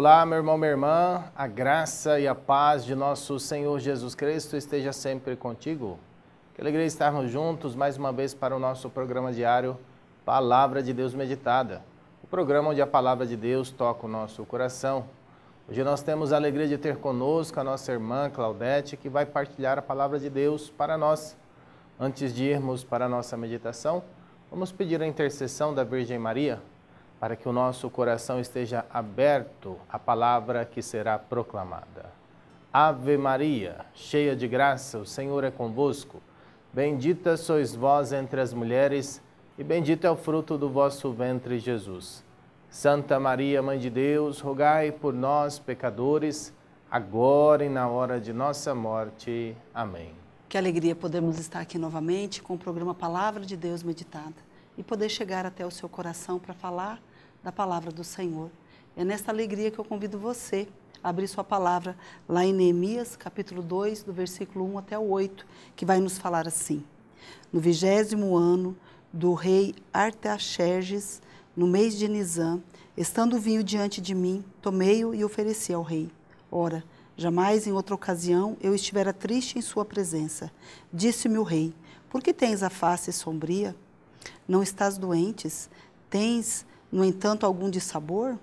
Olá, meu irmão, minha irmã, a graça e a paz de nosso Senhor Jesus Cristo esteja sempre contigo. Que alegria estarmos juntos mais uma vez para o nosso programa diário Palavra de Deus Meditada, o programa onde a palavra de Deus toca o nosso coração. Hoje nós temos a alegria de ter conosco a nossa irmã Claudete, que vai partilhar a palavra de Deus para nós. Antes de irmos para a nossa meditação, vamos pedir a intercessão da Virgem Maria para que o nosso coração esteja aberto à palavra que será proclamada. Ave Maria, cheia de graça, o Senhor é convosco. Bendita sois vós entre as mulheres, e bendito é o fruto do vosso ventre, Jesus. Santa Maria, Mãe de Deus, rogai por nós, pecadores, agora e na hora de nossa morte. Amém. Que alegria podemos estar aqui novamente com o programa Palavra de Deus Meditada e poder chegar até o seu coração para falar da palavra do Senhor. É nesta alegria que eu convido você a abrir sua palavra lá em Neemias, capítulo 2, do versículo 1 até o 8, que vai nos falar assim. No vigésimo ano do rei Artaxerxes, no mês de Nisan, estando o vinho diante de mim, tomei-o e ofereci ao rei. Ora, jamais em outra ocasião eu estivera triste em sua presença. Disse-me o rei, por que tens a face sombria? Não estás doentes? Tens no entanto, algum dissabor,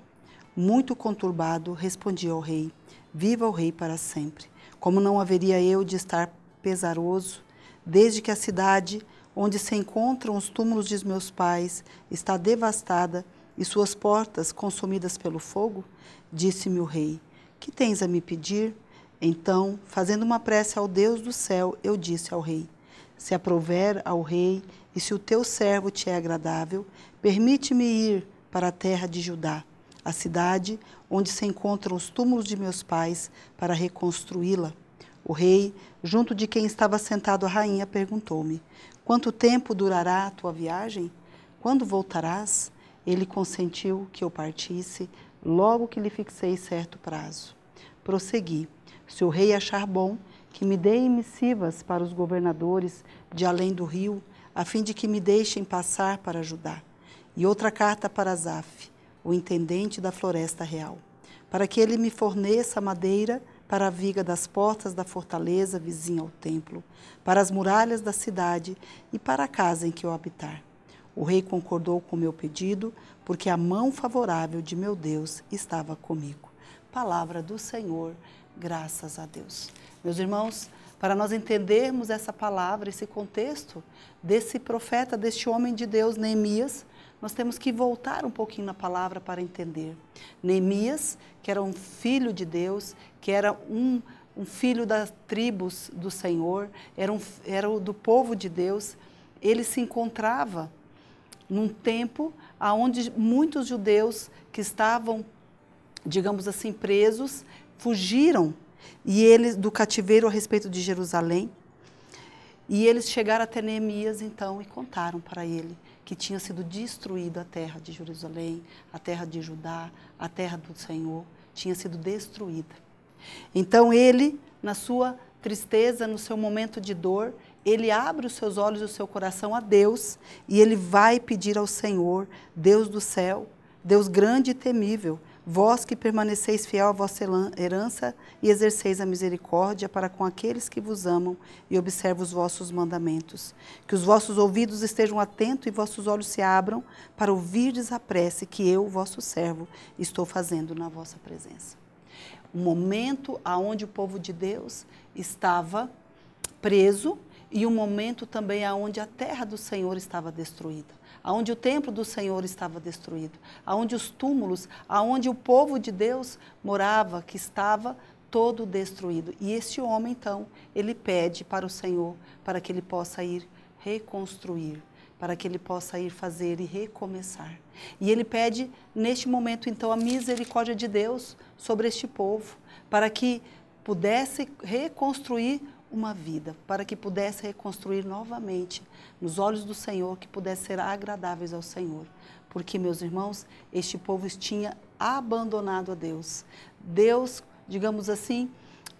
muito conturbado, respondi ao rei: Viva o rei para sempre. Como não haveria eu de estar pesaroso, desde que a cidade onde se encontram os túmulos de meus pais está devastada e suas portas consumidas pelo fogo? Disse-me o rei: Que tens a me pedir? Então, fazendo uma prece ao Deus do céu, eu disse ao rei: Se aprover ao rei e se o teu servo te é agradável, permite-me ir para a terra de Judá, a cidade onde se encontram os túmulos de meus pais, para reconstruí-la. O rei, junto de quem estava sentado a rainha, perguntou-me: Quanto tempo durará a tua viagem? Quando voltarás? Ele consentiu que eu partisse, logo que lhe fixei certo prazo. Prossegui: Se o rei achar bom, que me deem missivas para os governadores de além do rio, a fim de que me deixem passar para Judá e outra carta para Zaf, o intendente da Floresta Real, para que ele me forneça madeira para a viga das portas da fortaleza vizinha ao templo, para as muralhas da cidade e para a casa em que eu habitar. O rei concordou com meu pedido, porque a mão favorável de meu Deus estava comigo. Palavra do Senhor, graças a Deus. Meus irmãos, para nós entendermos essa palavra, esse contexto desse profeta, deste homem de Deus, Neemias, nós temos que voltar um pouquinho na palavra para entender. Neemias, que era um filho de Deus, que era um, um filho das tribos do Senhor, era, um, era do povo de Deus, ele se encontrava num tempo aonde muitos judeus que estavam, digamos assim, presos, fugiram e eles do cativeiro a respeito de Jerusalém. E eles chegaram até Neemias então e contaram para ele que tinha sido destruída a terra de Jerusalém, a terra de Judá, a terra do Senhor, tinha sido destruída. Então ele, na sua tristeza, no seu momento de dor, ele abre os seus olhos e o seu coração a Deus e ele vai pedir ao Senhor, Deus do céu, Deus grande e temível, Vós que permaneceis fiel à vossa herança e exerceis a misericórdia para com aqueles que vos amam e observam os vossos mandamentos. Que os vossos ouvidos estejam atentos e vossos olhos se abram para ouvirdes a prece que eu, vosso servo, estou fazendo na vossa presença. Um momento aonde o povo de Deus estava preso e um momento também aonde a terra do Senhor estava destruída, aonde o templo do Senhor estava destruído, aonde os túmulos, aonde o povo de Deus morava, que estava todo destruído. E esse homem então, ele pede para o Senhor para que ele possa ir reconstruir, para que ele possa ir fazer e recomeçar. E ele pede neste momento então a misericórdia de Deus sobre este povo, para que pudesse reconstruir uma vida, para que pudesse reconstruir novamente, nos olhos do Senhor, que pudesse ser agradáveis ao Senhor. Porque, meus irmãos, este povo tinha abandonado a Deus. Deus, digamos assim,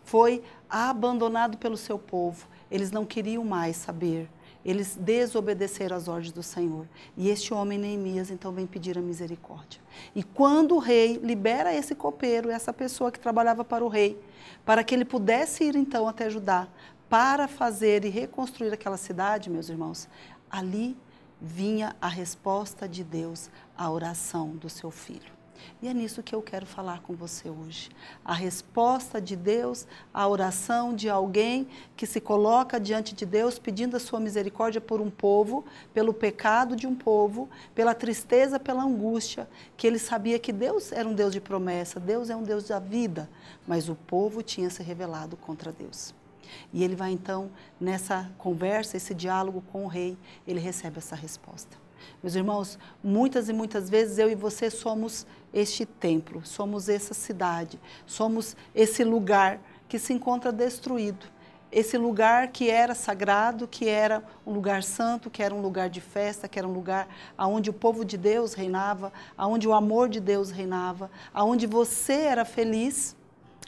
foi abandonado pelo seu povo. Eles não queriam mais saber eles desobedeceram às ordens do Senhor. E este homem, Neemias, então vem pedir a misericórdia. E quando o rei libera esse copeiro, essa pessoa que trabalhava para o rei, para que ele pudesse ir então até Judá, para fazer e reconstruir aquela cidade, meus irmãos, ali vinha a resposta de Deus à oração do seu filho. E é nisso que eu quero falar com você hoje. A resposta de Deus à oração de alguém que se coloca diante de Deus pedindo a sua misericórdia por um povo, pelo pecado de um povo, pela tristeza, pela angústia, que ele sabia que Deus era um Deus de promessa, Deus é um Deus da vida, mas o povo tinha se revelado contra Deus. E ele vai então, nessa conversa, esse diálogo com o rei, ele recebe essa resposta. Meus irmãos, muitas e muitas vezes eu e você somos este templo, somos essa cidade, somos esse lugar que se encontra destruído. Esse lugar que era sagrado, que era um lugar santo, que era um lugar de festa, que era um lugar onde o povo de Deus reinava, onde o amor de Deus reinava, onde você era feliz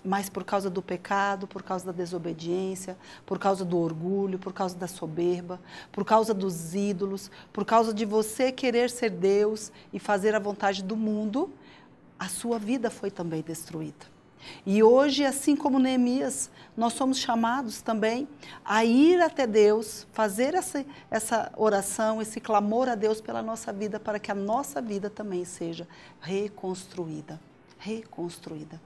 mas por causa do pecado, por causa da desobediência, por causa do orgulho, por causa da soberba, por causa dos ídolos, por causa de você querer ser Deus e fazer a vontade do mundo, a sua vida foi também destruída. E hoje, assim como Neemias, nós somos chamados também a ir até Deus, fazer essa, essa oração, esse clamor a Deus pela nossa vida, para que a nossa vida também seja reconstruída. Reconstruída.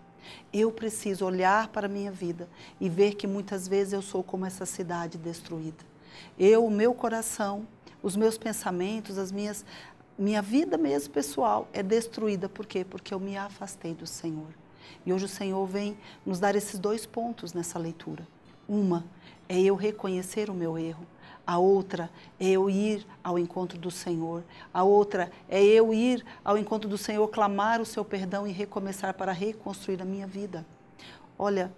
Eu preciso olhar para a minha vida e ver que muitas vezes eu sou como essa cidade destruída. Eu, o meu coração, os meus pensamentos, as minhas minha vida mesmo pessoal é destruída por quê? Porque eu me afastei do Senhor. E hoje o Senhor vem nos dar esses dois pontos nessa leitura. Uma é eu reconhecer o meu erro a outra é eu ir ao encontro do Senhor, a outra é eu ir ao encontro do Senhor, clamar o seu perdão e recomeçar para reconstruir a minha vida. Olha,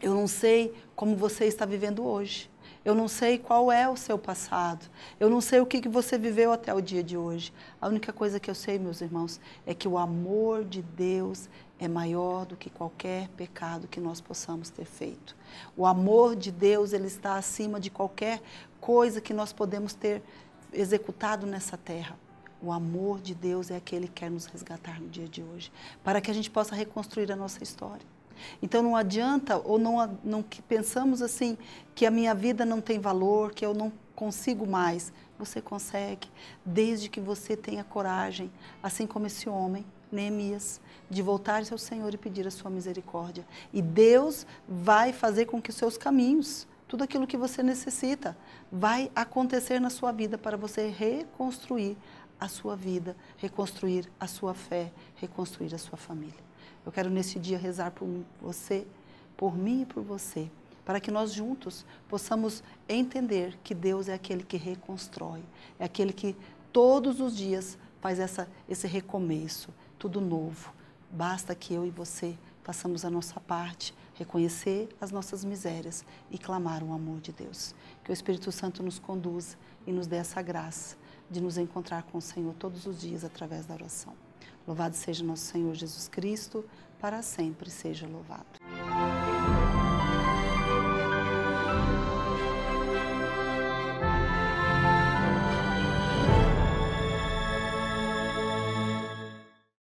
eu não sei como você está vivendo hoje. Eu não sei qual é o seu passado. Eu não sei o que, você viveu até o dia de hoje. A única coisa que eu sei, meus irmãos, é que o amor de Deus é maior do que qualquer pecado que nós possamos ter feito. O amor de Deus, ele está acima de qualquer coisa que nós podemos ter executado nessa terra. O amor de Deus é aquele que quer nos resgatar no dia de hoje, para que a gente possa reconstruir a nossa história. Então não adianta ou não, não que pensamos assim que a minha vida não tem valor, que eu não consigo mais. Você consegue, desde que você tenha coragem, assim como esse homem Neemias, de voltar-se ao Senhor e pedir a sua misericórdia. E Deus vai fazer com que os seus caminhos, tudo aquilo que você necessita, vai acontecer na sua vida para você reconstruir a sua vida, reconstruir a sua fé, reconstruir a sua família. Eu quero nesse dia rezar por você, por mim e por você, para que nós juntos possamos entender que Deus é aquele que reconstrói, é aquele que todos os dias faz essa, esse recomeço, tudo novo. Basta que eu e você façamos a nossa parte, reconhecer as nossas misérias e clamar o amor de Deus. Que o Espírito Santo nos conduza e nos dê essa graça de nos encontrar com o Senhor todos os dias através da oração. Louvado seja nosso Senhor Jesus Cristo, para sempre seja louvado.